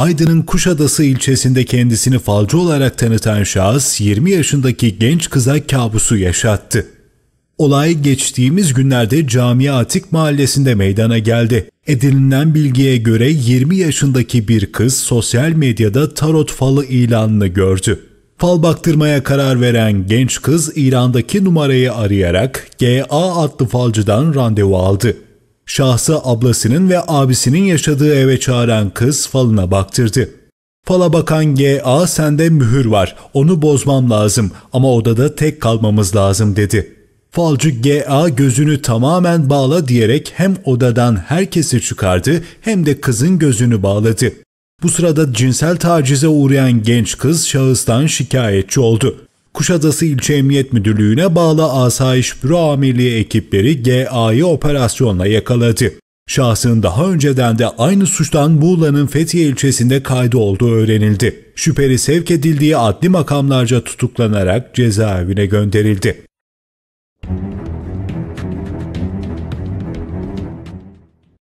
Aydın'ın Kuşadası ilçesinde kendisini falcı olarak tanıtan şahıs 20 yaşındaki genç kıza kabusu yaşattı. Olay geçtiğimiz günlerde Cami Atik Mahallesi'nde meydana geldi. Edinilen bilgiye göre 20 yaşındaki bir kız sosyal medyada tarot falı ilanını gördü. Fal baktırmaya karar veren genç kız ilandaki numarayı arayarak GA adlı falcıdan randevu aldı. Şahsı ablasının ve abisinin yaşadığı eve çağıran kız falına baktırdı. Fala bakan G.A. sende mühür var, onu bozmam lazım ama odada tek kalmamız lazım dedi. Falcı G.A. gözünü tamamen bağla diyerek hem odadan herkesi çıkardı hem de kızın gözünü bağladı. Bu sırada cinsel tacize uğrayan genç kız şahıstan şikayetçi oldu. Kuşadası İlçe Emniyet Müdürlüğü'ne bağlı Asayiş Büro Amirliği ekipleri GA'yı operasyonla yakaladı. Şahsın daha önceden de aynı suçtan Buğla'nın Fethiye ilçesinde kaydı olduğu öğrenildi. Şüpheli sevk edildiği adli makamlarca tutuklanarak cezaevine gönderildi.